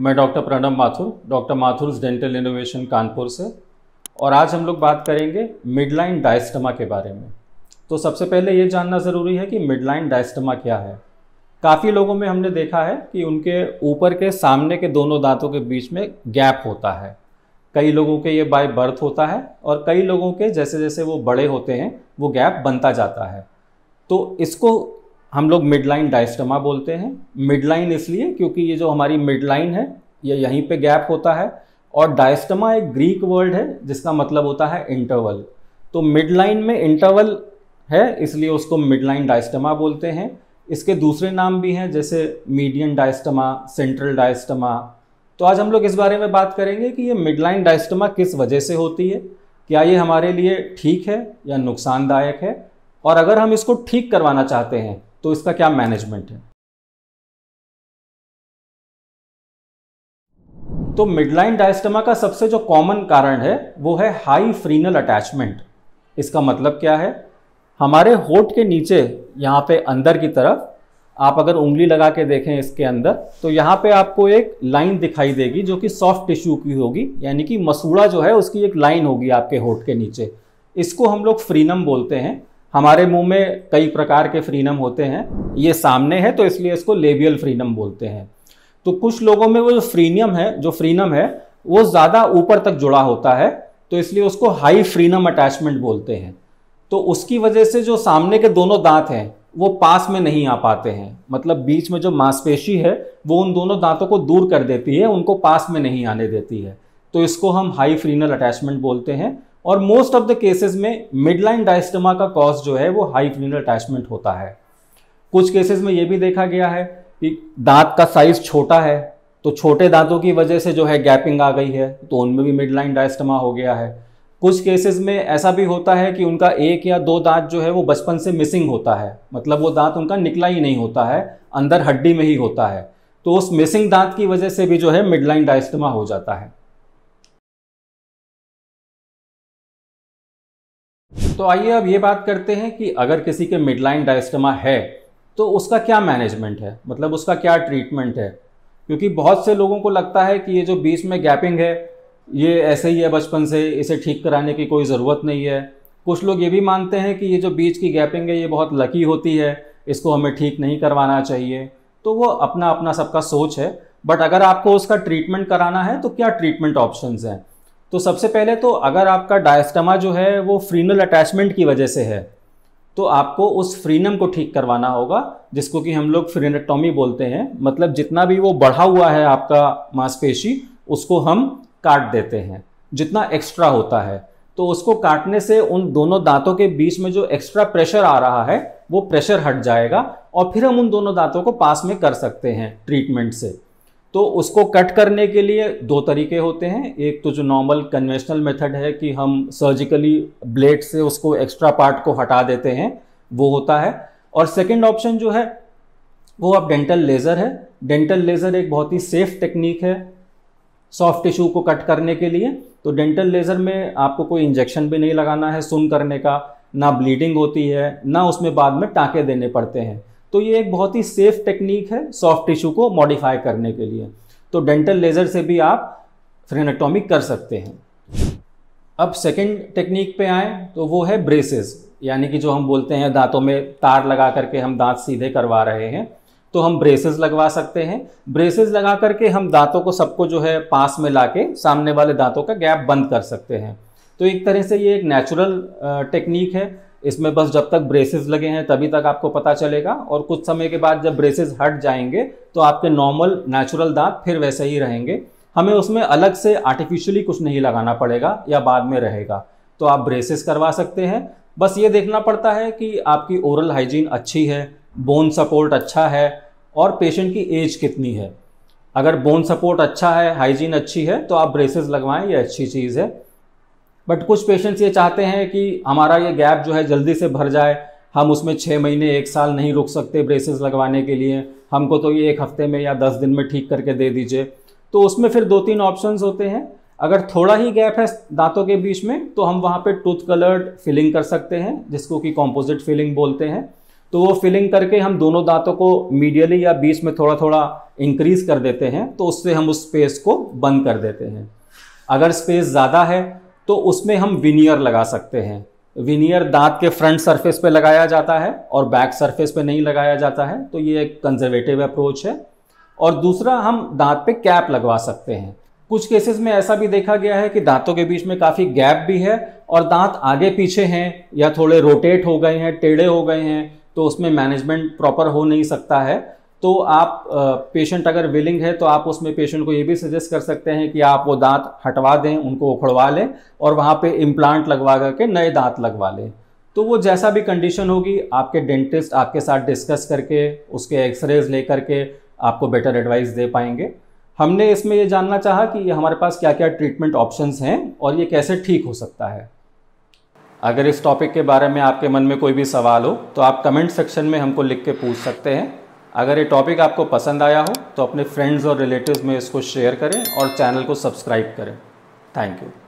मैं doctor Pranab Mathur doctor Mathur dental innovation Kanpur से और आज हम लोग बात करेंगे मिडलाइन डायस्टमा के बारे में तो सबसे पहले ये जानना ज़रूरी है कि मिडलाइन डायस्टमा क्या है काफ़ी लोगों में हमने देखा है कि उनके ऊपर के सामने के दोनों दांतों के बीच में गैप होता है कई लोगों के ये बाय बर्थ होता है और कई लोगों के जैसे जैसे वो बड़े होते हैं वो गैप बनता जाता है तो इसको हम लोग मिड लाइन डायस्टमा बोलते हैं मिड लाइन इसलिए क्योंकि ये जो हमारी मिड लाइन है ये यहीं पे गैप होता है और डायस्टमा एक ग्रीक वर्ड है जिसका मतलब होता है इंटरवल तो मिड लाइन में इंटरवल है इसलिए उसको मिड लाइन डायस्टमा बोलते हैं इसके दूसरे नाम भी हैं जैसे मीडियन डायस्टमा सेंट्रल डायस्टमा तो आज हम लोग इस बारे में बात करेंगे कि ये मिड लाइन डायस्टमा किस वजह से होती है क्या ये हमारे लिए ठीक है या नुकसानदायक है और अगर हम इसको ठीक करवाना चाहते हैं तो इसका क्या मैनेजमेंट है तो मिडलाइन डायस्टमा का सबसे जो कॉमन कारण है वो है हाई फ्रीनल अटैचमेंट इसका मतलब क्या है हमारे होठ के नीचे यहाँ पे अंदर की तरफ आप अगर उंगली लगा के देखें इसके अंदर तो यहाँ पे आपको एक लाइन दिखाई देगी जो कि सॉफ्ट टिश्यू की होगी यानी कि मसूड़ा जो है उसकी एक लाइन होगी आपके होठ के नीचे इसको हम लोग फ्रीनम बोलते हैं हमारे मुंह में कई प्रकार के फ्रीनम होते हैं ये सामने है तो इसलिए इसको लेबियल फ्रीनम बोलते हैं तो कुछ लोगों में वो जो फ्रीनियम है जो फ्रीनम है वो ज़्यादा ऊपर तक जुड़ा होता है तो इसलिए उसको हाई फ्रीनम अटैचमेंट बोलते हैं तो उसकी वजह से जो सामने के दोनों दांत हैं वो पास में नहीं आ पाते हैं मतलब बीच में जो मांसपेशी है वो उन दोनों दांतों को दूर कर देती है उनको पास में नहीं आने देती है तो इसको हम हाई फ्रीनल अटैचमेंट बोलते हैं और मोस्ट ऑफ द केसेस में मिडलाइन डायस्टमा का कॉज जो है वो हाई फ्यूनल अटैचमेंट होता है कुछ केसेस में ये भी देखा गया है कि दांत का साइज छोटा है तो छोटे दांतों की वजह से जो है गैपिंग आ गई है तो उनमें भी मिडलाइन डायस्टमा हो गया है कुछ केसेस में ऐसा भी होता है कि उनका एक या दो दांत जो है वो बचपन से मिसिंग होता है मतलब वो दांत उनका निकला ही नहीं होता है अंदर हड्डी में ही होता है तो उस मिसिंग दांत की वजह से भी जो है मिडलाइन डायस्टमा हो जाता है तो आइए अब ये बात करते हैं कि अगर किसी के मिडलाइन डायस्टमा है तो उसका क्या मैनेजमेंट है मतलब उसका क्या ट्रीटमेंट है क्योंकि बहुत से लोगों को लगता है कि ये जो बीच में गैपिंग है ये ऐसे ही है बचपन से इसे ठीक कराने की कोई ज़रूरत नहीं है कुछ लोग ये भी मानते हैं कि ये जो बीच की गैपिंग है ये बहुत लकी होती है इसको हमें ठीक नहीं करवाना चाहिए तो वो अपना अपना सबका सोच है बट अगर आपको उसका ट्रीटमेंट कराना है तो क्या ट्रीटमेंट ऑप्शंस हैं तो सबसे पहले तो अगर आपका डायस्टमा जो है वो फ्रीनल अटैचमेंट की वजह से है तो आपको उस फ्रीनम को ठीक करवाना होगा जिसको कि हम लोग फ्रीनेटॉमी बोलते हैं मतलब जितना भी वो बढ़ा हुआ है आपका मांसपेशी उसको हम काट देते हैं जितना एक्स्ट्रा होता है तो उसको काटने से उन दोनों दांतों के बीच में जो एक्स्ट्रा प्रेशर आ रहा है वो प्रेशर हट जाएगा और फिर हम उन दोनों दांतों को पास में कर सकते हैं ट्रीटमेंट से तो उसको कट करने के लिए दो तरीके होते हैं एक तो जो नॉर्मल कन्वेंशनल मेथड है कि हम सर्जिकली ब्लेड से उसको एक्स्ट्रा पार्ट को हटा देते हैं वो होता है और सेकेंड ऑप्शन जो है वो अब डेंटल लेज़र है डेंटल लेज़र एक बहुत ही सेफ टेक्निक है सॉफ्ट टिश्यू को कट करने के लिए तो डेंटल लेज़र में आपको कोई इंजेक्शन भी नहीं लगाना है सुन करने का ना ब्लीडिंग होती है ना उसमें बाद में टाँके देने पड़ते हैं तो ये एक बहुत ही सेफ टेक्निक है सॉफ्ट टिश्यू को मॉडिफाई करने के लिए तो डेंटल लेज़र से भी आप फ्रेनाटोमिक कर सकते हैं अब सेकेंड टेक्निक पे आए तो वो है ब्रेसेस यानी कि जो हम बोलते हैं दांतों में तार लगा करके हम दांत सीधे करवा रहे हैं तो हम ब्रेसेस लगवा सकते हैं ब्रेसेस लगा करके हम दांतों को सबको जो है पास में ला के सामने वाले दांतों का गैप बंद कर सकते हैं तो एक तरह से ये एक नेचुरल टेक्निक है इसमें बस जब तक ब्रेसेस लगे हैं तभी तक आपको पता चलेगा और कुछ समय के बाद जब ब्रेसेस हट जाएंगे तो आपके नॉर्मल नेचुरल दांत फिर वैसे ही रहेंगे हमें उसमें अलग से आर्टिफिशियली कुछ नहीं लगाना पड़ेगा या बाद में रहेगा तो आप ब्रेसेस करवा सकते हैं बस ये देखना पड़ता है कि आपकी ओरल हाइजीन अच्छी है बोन सपोर्ट अच्छा है और पेशेंट की एज कितनी है अगर बोन सपोर्ट अच्छा है हाइजीन अच्छी है तो आप ब्रेसेस लगवाएं ये अच्छी चीज़ है बट कुछ पेशेंट्स ये चाहते हैं कि हमारा ये गैप जो है जल्दी से भर जाए हम उसमें छः महीने एक साल नहीं रुक सकते ब्रेसेस लगवाने के लिए हमको तो ये एक हफ्ते में या दस दिन में ठीक करके दे दीजिए तो उसमें फिर दो तीन ऑप्शंस होते हैं अगर थोड़ा ही गैप है दांतों के बीच में तो हम वहाँ पे टूथ कलर्ड फिलिंग कर सकते हैं जिसको कि कॉम्पोजिट फिलिंग बोलते हैं तो वो फिलिंग करके हम दोनों दांतों को मीडियली या बीच में थोड़ा थोड़ा इंक्रीज कर देते हैं तो उससे हम उस स्पेस को बंद कर देते हैं अगर स्पेस ज़्यादा है तो उसमें हम विनियर लगा सकते हैं विनियर दांत के फ्रंट सरफेस पे लगाया जाता है और बैक सरफेस पे नहीं लगाया जाता है तो ये एक कंजर्वेटिव अप्रोच है और दूसरा हम दांत पे कैप लगवा सकते हैं कुछ केसेस में ऐसा भी देखा गया है कि दांतों के बीच में काफ़ी गैप भी है और दांत आगे पीछे हैं या थोड़े रोटेट हो गए हैं टेढ़े हो गए हैं तो उसमें मैनेजमेंट प्रॉपर हो नहीं सकता है तो आप पेशेंट अगर विलिंग है तो आप उसमें पेशेंट को ये भी सजेस्ट कर सकते हैं कि आप वो दांत हटवा दें उनको उखड़वा लें और वहाँ पे इम्प्लांट लगवा करके नए दांत लगवा लें तो वो जैसा भी कंडीशन होगी आपके डेंटिस्ट आपके साथ डिस्कस करके उसके एक्सरेज ले करके आपको बेटर एडवाइस दे पाएंगे हमने इसमें ये जानना चाहा कि हमारे पास क्या क्या ट्रीटमेंट ऑप्शंस हैं और ये कैसे ठीक हो सकता है अगर इस टॉपिक के बारे में आपके मन में कोई भी सवाल हो तो आप कमेंट सेक्शन में हमको लिख के पूछ सकते हैं अगर ये टॉपिक आपको पसंद आया हो तो अपने फ्रेंड्स और रिलेटिव्स में इसको शेयर करें और चैनल को सब्सक्राइब करें थैंक यू